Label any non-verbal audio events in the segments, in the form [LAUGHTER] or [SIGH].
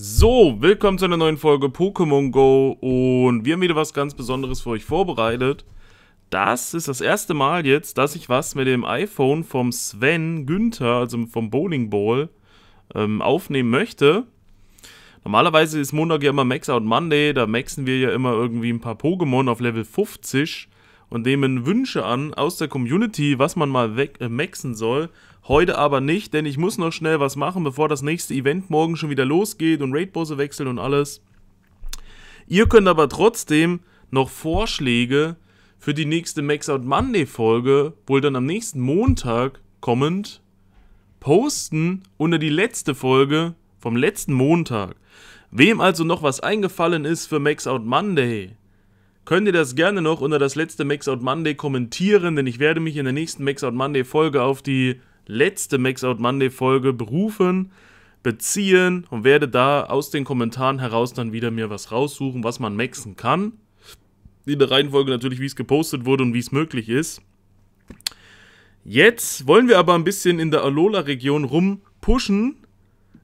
So, willkommen zu einer neuen Folge Pokémon Go und wir haben wieder was ganz Besonderes für euch vorbereitet. Das ist das erste Mal jetzt, dass ich was mit dem iPhone vom Sven Günther, also vom Bowling Ball, ähm, aufnehmen möchte. Normalerweise ist Montag ja immer Max Out Monday, da maxen wir ja immer irgendwie ein paar Pokémon auf Level 50 und nehmen Wünsche an aus der Community, was man mal weg, äh, maxen soll. Heute aber nicht, denn ich muss noch schnell was machen, bevor das nächste Event morgen schon wieder losgeht und Raidbosse wechseln und alles. Ihr könnt aber trotzdem noch Vorschläge für die nächste Max Out Monday Folge, wohl dann am nächsten Montag kommend, posten unter die letzte Folge vom letzten Montag. Wem also noch was eingefallen ist für Max Out Monday, könnt ihr das gerne noch unter das letzte Max Out Monday kommentieren, denn ich werde mich in der nächsten Max Out Monday Folge auf die letzte Max Out Monday Folge berufen, beziehen und werde da aus den Kommentaren heraus dann wieder mir was raussuchen, was man maxen kann. In der Reihenfolge natürlich, wie es gepostet wurde und wie es möglich ist. Jetzt wollen wir aber ein bisschen in der Alola-Region rumpushen,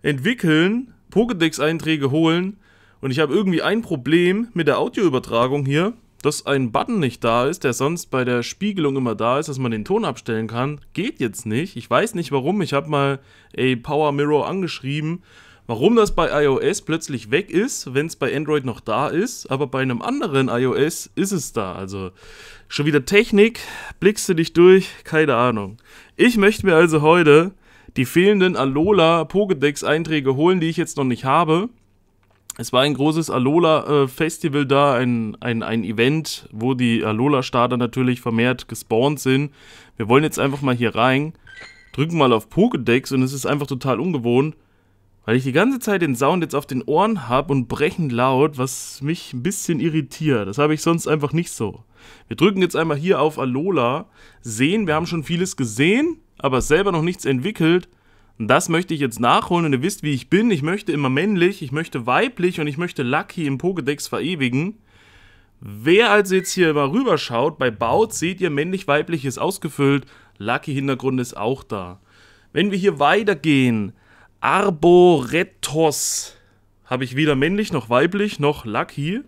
entwickeln, Pokédex-Einträge holen. Und ich habe irgendwie ein Problem mit der Audioübertragung hier dass ein Button nicht da ist, der sonst bei der Spiegelung immer da ist, dass man den Ton abstellen kann, geht jetzt nicht. Ich weiß nicht warum. Ich habe mal a Power Mirror angeschrieben, warum das bei iOS plötzlich weg ist, wenn es bei Android noch da ist, aber bei einem anderen iOS ist es da. Also schon wieder Technik, blickst du dich durch, keine Ahnung. Ich möchte mir also heute die fehlenden Alola Pokédex Einträge holen, die ich jetzt noch nicht habe es war ein großes Alola-Festival da, ein, ein, ein Event, wo die Alola-Starter natürlich vermehrt gespawnt sind. Wir wollen jetzt einfach mal hier rein, drücken mal auf Pokédex und es ist einfach total ungewohnt, weil ich die ganze Zeit den Sound jetzt auf den Ohren habe und brechend laut, was mich ein bisschen irritiert. Das habe ich sonst einfach nicht so. Wir drücken jetzt einmal hier auf Alola, sehen, wir haben schon vieles gesehen, aber selber noch nichts entwickelt. Und das möchte ich jetzt nachholen und ihr wisst, wie ich bin. Ich möchte immer männlich, ich möchte weiblich und ich möchte Lucky im Pokédex verewigen. Wer also jetzt hier mal rüberschaut, bei Baut seht ihr, männlich-weiblich ist ausgefüllt, Lucky-Hintergrund ist auch da. Wenn wir hier weitergehen, Arboretos habe ich weder männlich noch weiblich noch Lucky.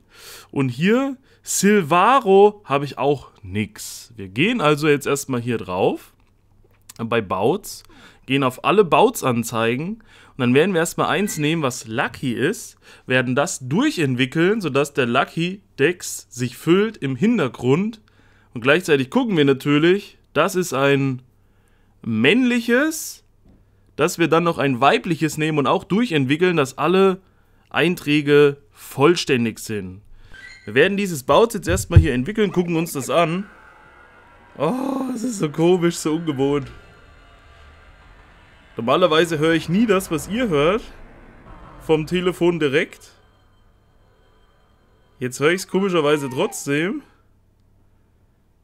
Und hier Silvaro habe ich auch nix. Wir gehen also jetzt erstmal hier drauf bei Bouts gehen auf alle Bouts anzeigen und dann werden wir erstmal eins nehmen, was Lucky ist, werden das durchentwickeln, sodass der Lucky-Dex sich füllt im Hintergrund und gleichzeitig gucken wir natürlich, das ist ein männliches, dass wir dann noch ein weibliches nehmen und auch durchentwickeln, dass alle Einträge vollständig sind. Wir werden dieses Bouts jetzt erstmal hier entwickeln, gucken uns das an. Oh, es ist so komisch, so ungewohnt. Normalerweise höre ich nie das, was ihr hört. Vom Telefon direkt. Jetzt höre ich es komischerweise trotzdem.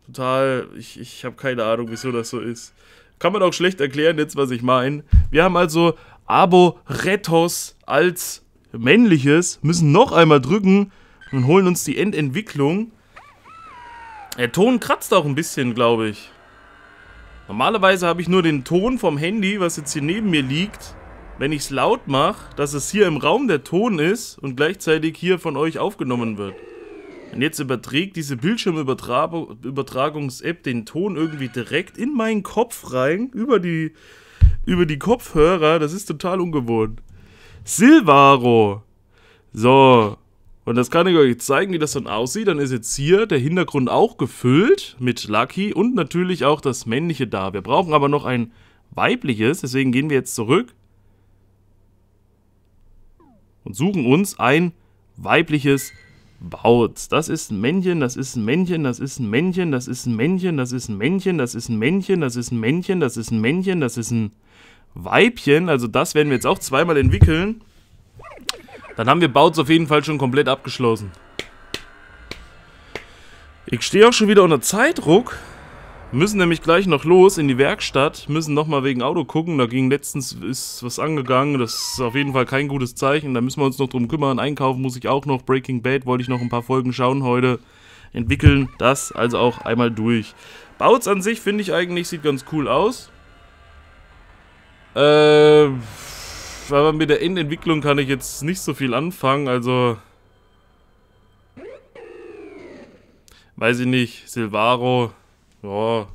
Total, ich, ich habe keine Ahnung, wieso das so ist. Kann man auch schlecht erklären jetzt, was ich meine. Wir haben also Aboretos als männliches, müssen noch einmal drücken und holen uns die Endentwicklung. Der Ton kratzt auch ein bisschen, glaube ich. Normalerweise habe ich nur den Ton vom Handy, was jetzt hier neben mir liegt. Wenn ich es laut mache, dass es hier im Raum der Ton ist und gleichzeitig hier von euch aufgenommen wird. Und jetzt überträgt diese Bildschirmübertragungs-App den Ton irgendwie direkt in meinen Kopf rein, über die, über die Kopfhörer. Das ist total ungewohnt. Silvaro! So, und das kann ich euch zeigen, wie das dann aussieht. Dann ist jetzt hier der Hintergrund auch gefüllt mit Lucky und natürlich auch das männliche da. Wir brauchen aber noch ein weibliches, deswegen gehen wir jetzt zurück und suchen uns ein weibliches Baut. Das ist ein Männchen, das ist ein Männchen, das ist ein Männchen, das ist ein Männchen, das ist ein Männchen, das ist ein Männchen, das ist ein Männchen, das ist ein Männchen, das ist ein Weibchen. Also das werden wir jetzt auch zweimal entwickeln. Dann haben wir Bautz auf jeden Fall schon komplett abgeschlossen. Ich stehe auch schon wieder unter Zeitdruck. Müssen nämlich gleich noch los in die Werkstatt. Müssen nochmal wegen Auto gucken. Da ging letztens ist was angegangen. Das ist auf jeden Fall kein gutes Zeichen. Da müssen wir uns noch drum kümmern. Einkaufen muss ich auch noch. Breaking Bad wollte ich noch ein paar Folgen schauen heute. Entwickeln das also auch einmal durch. Bautz an sich finde ich eigentlich sieht ganz cool aus. Äh aber mit der Endentwicklung kann ich jetzt nicht so viel anfangen, also... Weiß ich nicht, Silvaro, ja,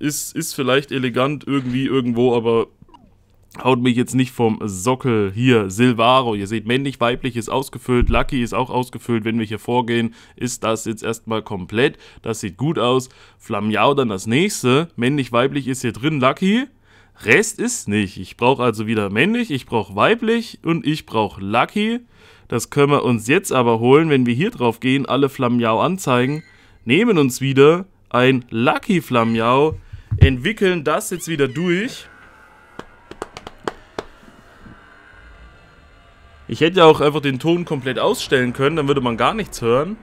ist, ist vielleicht elegant irgendwie irgendwo, aber haut mich jetzt nicht vom Sockel. Hier, Silvaro, ihr seht, männlich, weiblich ist ausgefüllt, Lucky ist auch ausgefüllt. Wenn wir hier vorgehen, ist das jetzt erstmal komplett. Das sieht gut aus. dann das nächste, männlich, weiblich ist hier drin, Lucky. Rest ist nicht. Ich brauche also wieder männlich, ich brauche weiblich und ich brauche Lucky. Das können wir uns jetzt aber holen, wenn wir hier drauf gehen, alle Flammiau anzeigen, nehmen uns wieder ein Lucky Flammiau, entwickeln das jetzt wieder durch. Ich hätte ja auch einfach den Ton komplett ausstellen können, dann würde man gar nichts hören.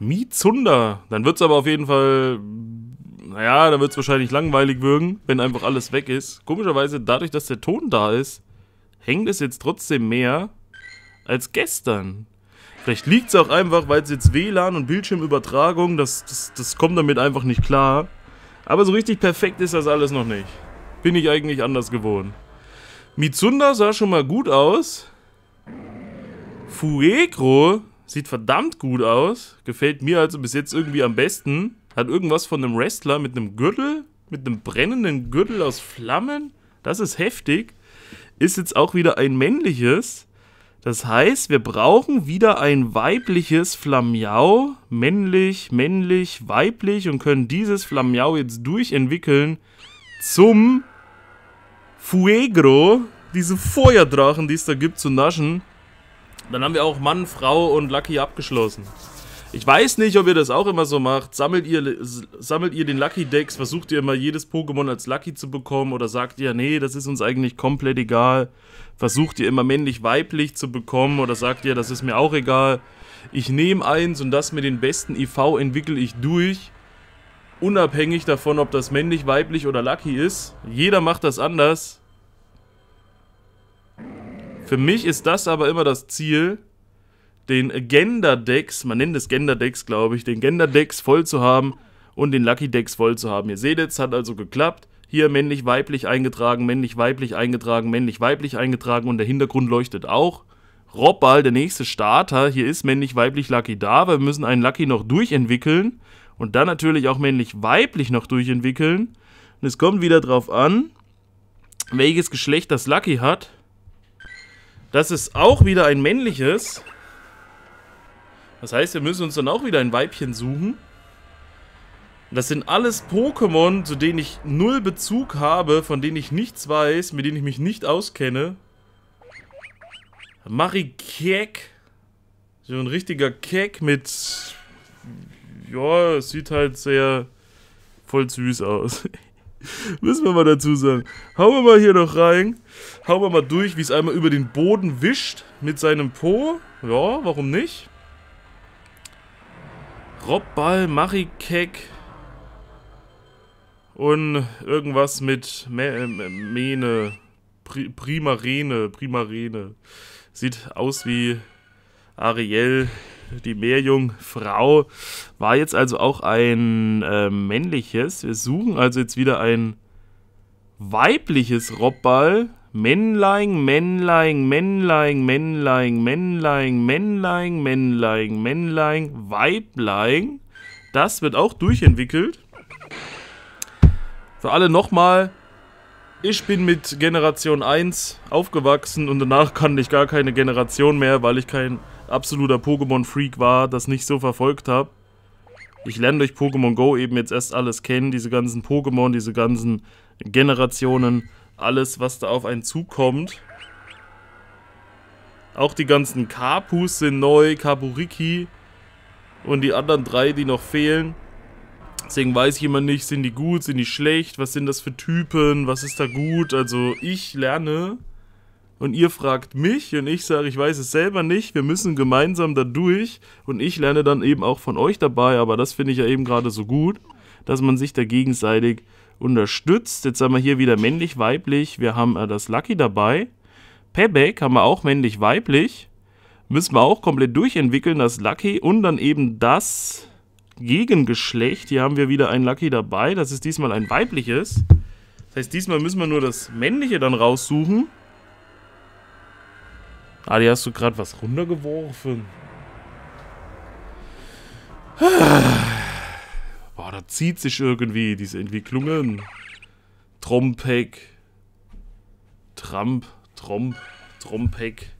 Mizunder. Dann wird es aber auf jeden Fall naja, da wird es wahrscheinlich langweilig wirken, wenn einfach alles weg ist. Komischerweise, dadurch, dass der Ton da ist, hängt es jetzt trotzdem mehr als gestern. Vielleicht liegt es auch einfach, weil es jetzt WLAN und Bildschirmübertragung, das, das, das kommt damit einfach nicht klar. Aber so richtig perfekt ist das alles noch nicht. Bin ich eigentlich anders gewohnt. Mitsunda sah schon mal gut aus. Fuegro Sieht verdammt gut aus. Gefällt mir also bis jetzt irgendwie am besten. Hat irgendwas von einem Wrestler mit einem Gürtel. Mit einem brennenden Gürtel aus Flammen. Das ist heftig. Ist jetzt auch wieder ein männliches. Das heißt, wir brauchen wieder ein weibliches Flammiau. Männlich, männlich, weiblich. Und können dieses Flammiau jetzt durchentwickeln zum Fuegro. Diese Feuerdrachen, die es da gibt, zu naschen. Dann haben wir auch Mann, Frau und Lucky abgeschlossen. Ich weiß nicht, ob ihr das auch immer so macht. Sammelt ihr, sammelt ihr den Lucky Dex? Versucht ihr immer jedes Pokémon als Lucky zu bekommen? Oder sagt ihr, nee, das ist uns eigentlich komplett egal? Versucht ihr immer männlich-weiblich zu bekommen? Oder sagt ihr, das ist mir auch egal? Ich nehme eins und das mit den besten IV entwickle ich durch. Unabhängig davon, ob das männlich, weiblich oder Lucky ist. Jeder macht das anders. Für mich ist das aber immer das Ziel, den Gender-Decks, man nennt es Gender-Decks, glaube ich, den Gender-Decks voll zu haben und den Lucky-Decks voll zu haben. Ihr seht jetzt, hat also geklappt. Hier männlich-weiblich eingetragen, männlich-weiblich eingetragen, männlich-weiblich eingetragen und der Hintergrund leuchtet auch. Robbal, der nächste Starter, hier ist männlich-weiblich Lucky da. Wir müssen einen Lucky noch durchentwickeln und dann natürlich auch männlich-weiblich noch durchentwickeln. Und es kommt wieder drauf an, welches Geschlecht das Lucky hat. Das ist auch wieder ein männliches. Das heißt, wir müssen uns dann auch wieder ein Weibchen suchen. Das sind alles Pokémon, zu denen ich null Bezug habe, von denen ich nichts weiß, mit denen ich mich nicht auskenne. Marikek. So ein richtiger Kek mit... Ja, sieht halt sehr voll süß aus. [LAUGHS] Müssen wir mal dazu sagen. Hauen wir mal hier noch rein. Hauen wir mal durch, wie es einmal über den Boden wischt mit seinem Po. Ja, warum nicht? Robball, Marikek und irgendwas mit Me äh, Mene. Pri Primarene, Primarene. Sieht aus wie Ariel, die Meerjungfrau. War jetzt also auch ein äh, männliches. Wir suchen also jetzt wieder ein weibliches Robball. Männlein, Männlein, Männlein, Männlein, Männlein, Männlein, Männlein, Männlein, Weiblein. Das wird auch durchentwickelt. Für alle nochmal, ich bin mit Generation 1 aufgewachsen und danach kannte ich gar keine Generation mehr, weil ich kein absoluter Pokémon-Freak war, das nicht so verfolgt habe. Ich lerne durch Pokémon Go eben jetzt erst alles kennen, diese ganzen Pokémon, diese ganzen Generationen alles, was da auf einen zukommt. Auch die ganzen Kapus sind neu, Kaburiki und die anderen drei, die noch fehlen. Deswegen weiß ich immer nicht, sind die gut, sind die schlecht, was sind das für Typen, was ist da gut. Also ich lerne und ihr fragt mich und ich sage, ich weiß es selber nicht, wir müssen gemeinsam da durch und ich lerne dann eben auch von euch dabei, aber das finde ich ja eben gerade so gut, dass man sich da gegenseitig unterstützt. Jetzt haben wir hier wieder männlich, weiblich. Wir haben äh, das Lucky dabei. Payback haben wir auch männlich, weiblich. Müssen wir auch komplett durchentwickeln, das Lucky. Und dann eben das Gegengeschlecht. Hier haben wir wieder ein Lucky dabei. Das ist diesmal ein weibliches. Das heißt, diesmal müssen wir nur das männliche dann raussuchen. Ah, die hast du gerade was runtergeworfen. Ah. Boah, da zieht sich irgendwie diese Entwicklungen. Trompek. Trump, Tromp, Trompek.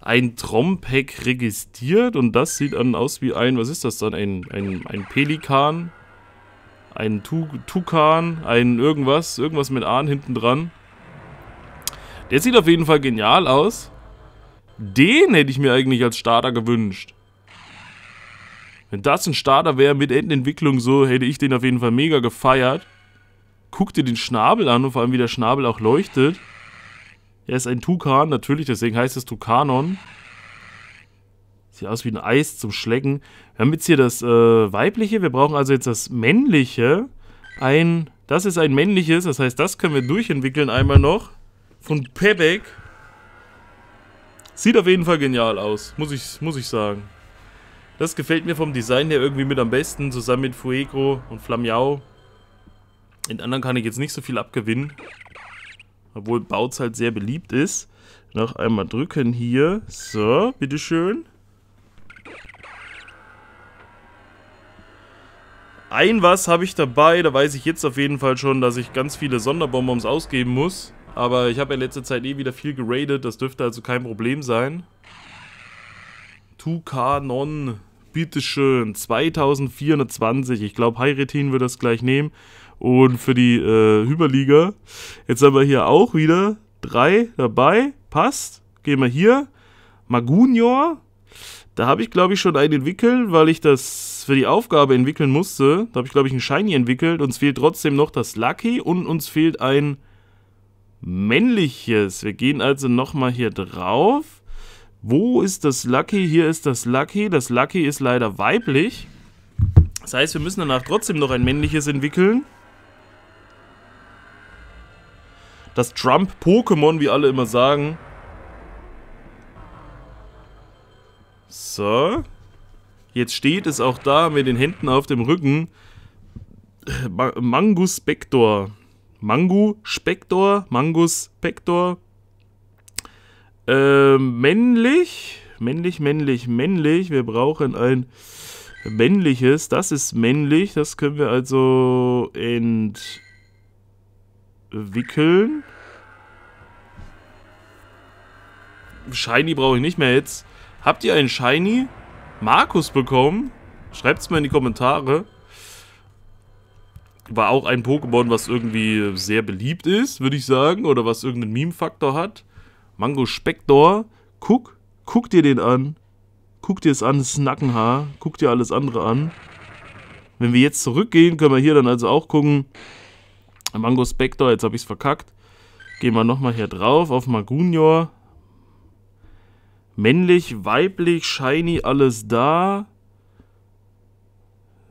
Ein Trompek registriert und das sieht dann aus wie ein, was ist das dann? Ein, ein, ein Pelikan, ein tu Tukan, ein irgendwas, irgendwas mit Ahn hinten dran. Der sieht auf jeden Fall genial aus. Den hätte ich mir eigentlich als Starter gewünscht. Wenn das ein Starter wäre mit Endentwicklung so, hätte ich den auf jeden Fall mega gefeiert. Guck dir den Schnabel an und vor allem, wie der Schnabel auch leuchtet. Er ist ein Tukan, natürlich, deswegen heißt es Tukanon. Sieht aus wie ein Eis zum Schlecken. Wir haben jetzt hier das äh, weibliche, wir brauchen also jetzt das männliche. Ein, das ist ein männliches, das heißt, das können wir durchentwickeln einmal noch. Von Pebek. Sieht auf jeden Fall genial aus, muss ich, muss ich sagen. Das gefällt mir vom Design her irgendwie mit am besten, zusammen mit Fuego und Flamiao. Den anderen kann ich jetzt nicht so viel abgewinnen. Obwohl Bautz halt sehr beliebt ist. Noch einmal drücken hier. So, bitteschön. Ein was habe ich dabei, da weiß ich jetzt auf jeden Fall schon, dass ich ganz viele Sonderbonbons ausgeben muss. Aber ich habe in letzter Zeit eh wieder viel geradet, das dürfte also kein Problem sein. 2 Tukanon bitteschön, 2420. Ich glaube, Heiretin wird das gleich nehmen. Und für die äh, Hyperliga, jetzt haben wir hier auch wieder drei dabei. Passt. Gehen wir hier. Magunior. Da habe ich, glaube ich, schon einen entwickelt, weil ich das für die Aufgabe entwickeln musste. Da habe ich, glaube ich, einen Shiny entwickelt. Uns fehlt trotzdem noch das Lucky und uns fehlt ein männliches. Wir gehen also nochmal hier drauf. Wo ist das Lucky? Hier ist das Lucky. Das Lucky ist leider weiblich. Das heißt, wir müssen danach trotzdem noch ein männliches entwickeln. Das Trump-Pokémon, wie alle immer sagen. So. Jetzt steht es auch da mit den Händen auf dem Rücken. Mangus Spector. Mangu Spector? Mangus Spector? Äh, männlich, männlich, männlich, männlich. Wir brauchen ein männliches. Das ist männlich. Das können wir also entwickeln. Shiny brauche ich nicht mehr jetzt. Habt ihr einen Shiny Markus bekommen? Schreibt es mal in die Kommentare. War auch ein Pokémon, was irgendwie sehr beliebt ist, würde ich sagen. Oder was irgendeinen Meme-Faktor hat. Mango Spector, guck, guck dir den an. Guck dir es an, das Nackenhaar. Guck dir alles andere an. Wenn wir jetzt zurückgehen, können wir hier dann also auch gucken. Mango Spector, jetzt habe ich es verkackt. Gehen wir nochmal hier drauf auf Magunior. Männlich, weiblich, shiny, alles da.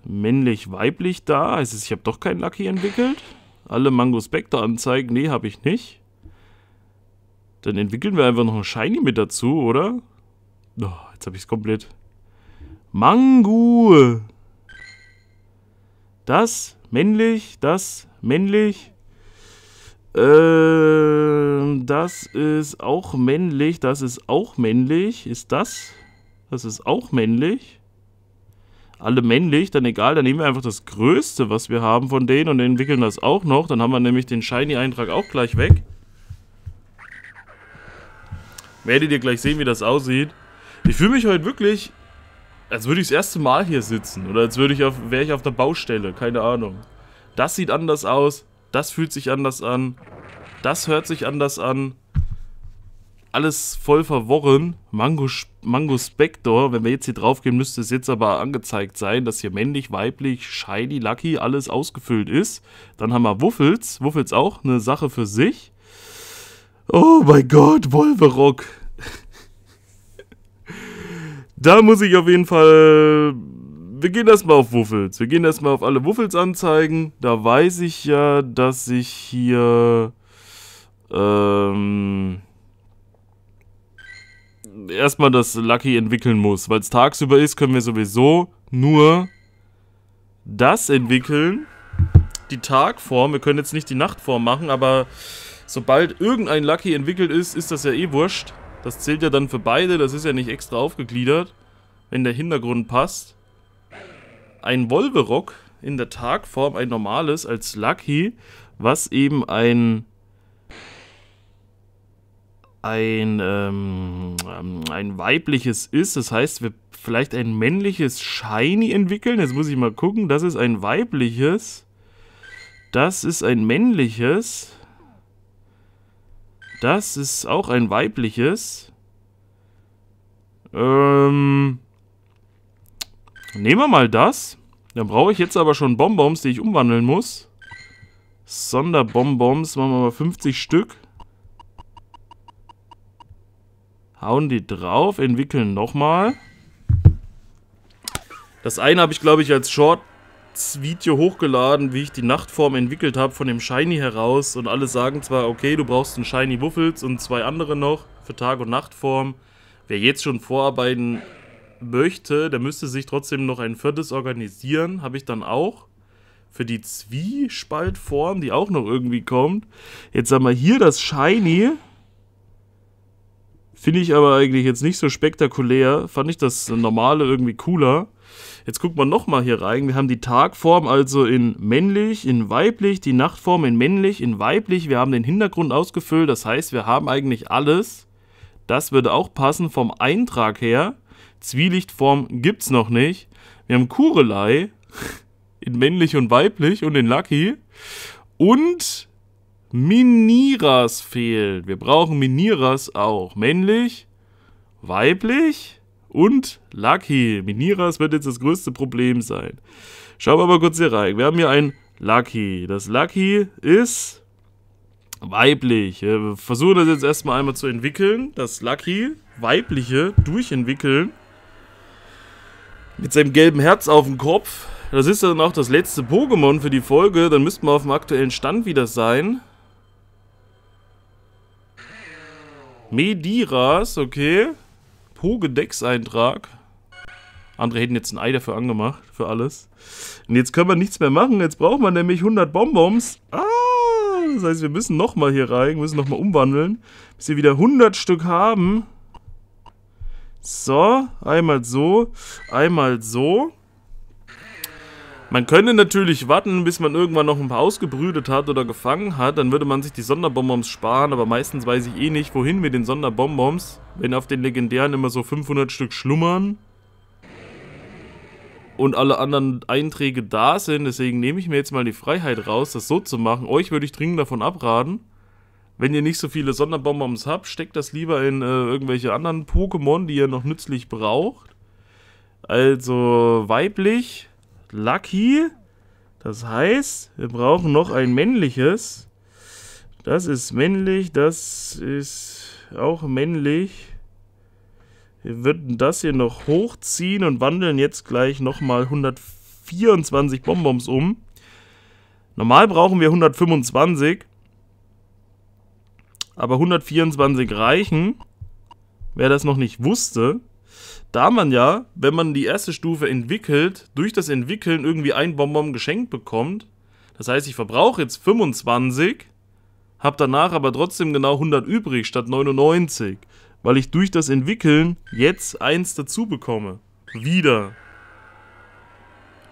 Männlich, weiblich da. Heißt es, ich habe doch keinen Lucky entwickelt? Alle Mango Spector anzeigen? Nee, habe ich nicht. Dann entwickeln wir einfach noch ein Shiny mit dazu, oder? Oh, jetzt habe ich es komplett. Mangu! Das, männlich, das, männlich. Ähm, das ist auch männlich, das ist auch männlich. Ist das? Das ist auch männlich. Alle männlich, dann egal, dann nehmen wir einfach das Größte, was wir haben von denen und entwickeln das auch noch. Dann haben wir nämlich den Shiny-Eintrag auch gleich weg. Werdet ihr gleich sehen, wie das aussieht. Ich fühle mich heute wirklich, als würde ich das erste Mal hier sitzen. Oder als würde ich auf, wäre ich auf der Baustelle. Keine Ahnung. Das sieht anders aus. Das fühlt sich anders an. Das hört sich anders an. Alles voll verworren. Mango, Mango Spector, wenn wir jetzt hier drauf gehen, müsste es jetzt aber angezeigt sein, dass hier männlich, weiblich, shiny, lucky, alles ausgefüllt ist. Dann haben wir Wuffels. Wuffels auch, eine Sache für sich. Oh mein Gott, Wolverock. Da muss ich auf jeden Fall. Wir gehen erstmal auf Wuffels. Wir gehen erstmal auf alle Wuffels anzeigen. Da weiß ich ja, dass ich hier. Ähm. Erstmal das Lucky entwickeln muss. Weil es tagsüber ist, können wir sowieso nur das entwickeln. Die Tagform. Wir können jetzt nicht die Nachtform machen, aber sobald irgendein Lucky entwickelt ist, ist das ja eh wurscht. Das zählt ja dann für beide, das ist ja nicht extra aufgegliedert, wenn der Hintergrund passt. Ein Wolverock in der Tagform, ein normales als Lucky, was eben ein ein, ähm, ähm ein weibliches ist. Das heißt, wir vielleicht ein männliches Shiny entwickeln. Jetzt muss ich mal gucken. Das ist ein weibliches. Das ist ein männliches. Das ist auch ein weibliches. Ähm, nehmen wir mal das. Dann brauche ich jetzt aber schon Bonbons, die ich umwandeln muss. Sonderbonbons machen wir mal 50 Stück. Hauen die drauf, entwickeln nochmal. Das eine habe ich, glaube ich, als Short nachts Video hochgeladen, wie ich die Nachtform entwickelt habe von dem Shiny heraus. Und alle sagen zwar, okay, du brauchst einen Shiny Wuffels und zwei andere noch für Tag- und Nachtform. Wer jetzt schon vorarbeiten möchte, der müsste sich trotzdem noch ein viertes organisieren. Habe ich dann auch. Für die Zwiespaltform, die auch noch irgendwie kommt. Jetzt haben wir hier das Shiny. Finde ich aber eigentlich jetzt nicht so spektakulär. Fand ich das normale irgendwie cooler. Jetzt guckt man nochmal hier rein. Wir haben die Tagform also in männlich, in weiblich, die Nachtform in männlich, in weiblich. Wir haben den Hintergrund ausgefüllt. Das heißt, wir haben eigentlich alles. Das würde auch passen vom Eintrag her. Zwielichtform gibt es noch nicht. Wir haben Kurelei [LAUGHS] in männlich und weiblich und in Lucky. Und Miniras fehlt. Wir brauchen Miniras auch. Männlich, weiblich und Lucky. Miniras wird jetzt das größte Problem sein. Schauen wir mal kurz hier rein. Wir haben hier ein Lucky. Das Lucky ist weiblich. Wir versuchen das jetzt erstmal einmal zu entwickeln. Das Lucky, weibliche, durchentwickeln. Mit seinem gelben Herz auf dem Kopf. Das ist dann auch das letzte Pokémon für die Folge. Dann müssten wir auf dem aktuellen Stand wieder sein. Mediras, okay. Pogedex-Eintrag. Andere hätten jetzt ein Ei dafür angemacht, für alles. Und jetzt können wir nichts mehr machen. Jetzt braucht man nämlich 100 Bonbons. Ah, das heißt, wir müssen nochmal hier rein, müssen nochmal umwandeln, bis wir wieder 100 Stück haben. So, einmal so, einmal so. Man könnte natürlich warten, bis man irgendwann noch ein paar ausgebrütet hat oder gefangen hat, dann würde man sich die Sonderbonbons sparen, aber meistens weiß ich eh nicht, wohin mit den Sonderbonbons, wenn auf den legendären immer so 500 Stück schlummern und alle anderen Einträge da sind, deswegen nehme ich mir jetzt mal die Freiheit raus, das so zu machen. Euch würde ich dringend davon abraten. Wenn ihr nicht so viele Sonderbonbons habt, steckt das lieber in äh, irgendwelche anderen Pokémon, die ihr noch nützlich braucht. Also weiblich Lucky. Das heißt, wir brauchen noch ein männliches. Das ist männlich, das ist auch männlich. Wir würden das hier noch hochziehen und wandeln jetzt gleich nochmal 124 Bonbons um. Normal brauchen wir 125. Aber 124 reichen. Wer das noch nicht wusste, da man ja, wenn man die erste Stufe entwickelt, durch das Entwickeln irgendwie ein Bonbon geschenkt bekommt, das heißt, ich verbrauche jetzt 25, habe danach aber trotzdem genau 100 übrig statt 99, weil ich durch das Entwickeln jetzt eins dazu bekomme. Wieder.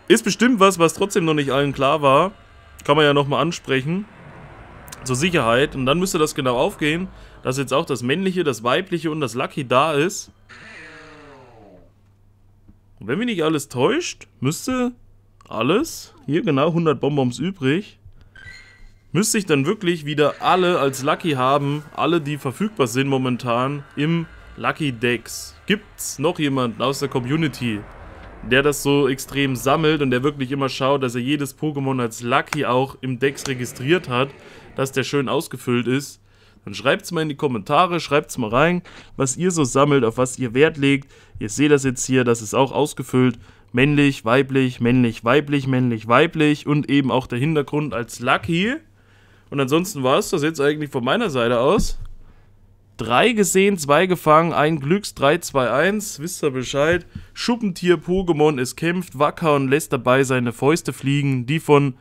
Ist bestimmt was, was trotzdem noch nicht allen klar war. Kann man ja nochmal ansprechen. Zur Sicherheit. Und dann müsste das genau aufgehen, dass jetzt auch das männliche, das weibliche und das Lucky da ist. Und Wenn mich nicht alles täuscht, müsste alles, hier genau 100 Bonbons übrig, müsste ich dann wirklich wieder alle als Lucky haben, alle die verfügbar sind momentan im Lucky Decks. Gibt's noch jemanden aus der Community, der das so extrem sammelt und der wirklich immer schaut, dass er jedes Pokémon als Lucky auch im Dex registriert hat, dass der schön ausgefüllt ist? Dann schreibt es mal in die Kommentare, schreibt es mal rein, was ihr so sammelt, auf was ihr Wert legt. Ihr seht das jetzt hier, das ist auch ausgefüllt. Männlich, weiblich, männlich, weiblich, männlich, weiblich und eben auch der Hintergrund als Lucky. Und ansonsten war es das jetzt eigentlich von meiner Seite aus. Drei gesehen, zwei gefangen, ein Glücks 3-2-1, wisst ihr Bescheid. Schuppentier Pokémon, es kämpft, wacker und lässt dabei seine Fäuste fliegen, die von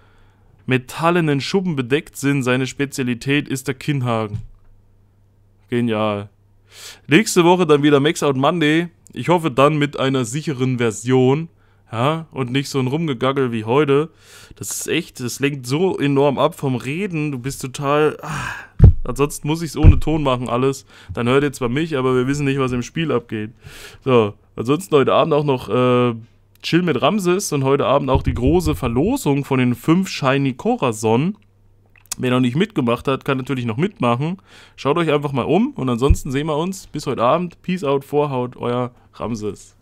metallenen Schuppen bedeckt sind. Seine Spezialität ist der Kinnhaken. Genial. Nächste Woche dann wieder Max Out Monday. Ich hoffe dann mit einer sicheren Version. Ja, und nicht so ein Rumgegaggel wie heute. Das ist echt, das lenkt so enorm ab vom Reden. Du bist total. Ah. Ansonsten muss ich es ohne Ton machen, alles. Dann hört ihr zwar mich, aber wir wissen nicht, was im Spiel abgeht. So, ansonsten heute Abend auch noch äh, Chill mit Ramses und heute Abend auch die große Verlosung von den fünf Shiny Corazon. Wer noch nicht mitgemacht hat, kann natürlich noch mitmachen. Schaut euch einfach mal um und ansonsten sehen wir uns. Bis heute Abend. Peace out, Vorhaut, euer Ramses.